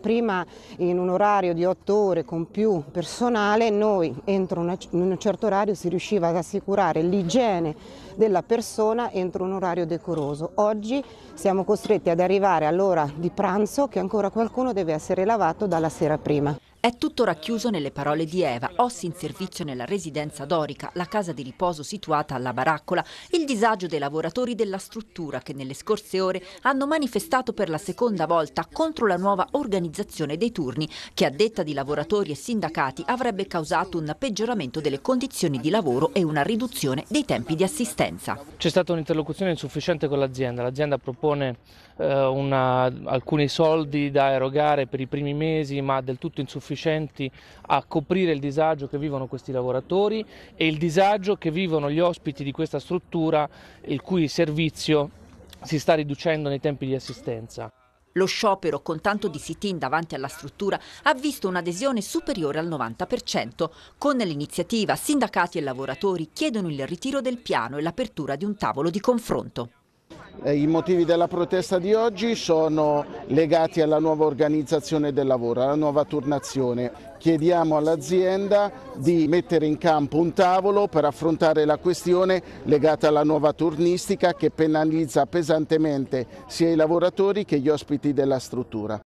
Prima in un orario di otto ore con più personale noi entro una, un certo orario si riusciva ad assicurare l'igiene della persona entro un orario decoroso. Oggi siamo costretti ad arrivare all'ora di pranzo che ancora qualcuno deve essere lavato dalla sera prima. È tutto racchiuso nelle parole di Eva, ossi in servizio nella residenza dorica, la casa di riposo situata alla Baraccola, il disagio dei lavoratori della struttura che nelle scorse ore hanno manifestato per la seconda volta contro la nuova organizzazione dei turni che a detta di lavoratori e sindacati avrebbe causato un peggioramento delle condizioni di lavoro e una riduzione dei tempi di assistenza assistenza. C'è stata un'interlocuzione insufficiente con l'azienda, l'azienda propone eh, una, alcuni soldi da erogare per i primi mesi ma del tutto insufficienti a coprire il disagio che vivono questi lavoratori e il disagio che vivono gli ospiti di questa struttura il cui servizio si sta riducendo nei tempi di assistenza. Lo sciopero con tanto di sit-in davanti alla struttura ha visto un'adesione superiore al 90%. Con l'iniziativa sindacati e lavoratori chiedono il ritiro del piano e l'apertura di un tavolo di confronto. Eh, I motivi della protesta di oggi sono legati alla nuova organizzazione del lavoro, alla nuova turnazione. Chiediamo all'azienda di mettere in campo un tavolo per affrontare la questione legata alla nuova turnistica che penalizza pesantemente sia i lavoratori che gli ospiti della struttura.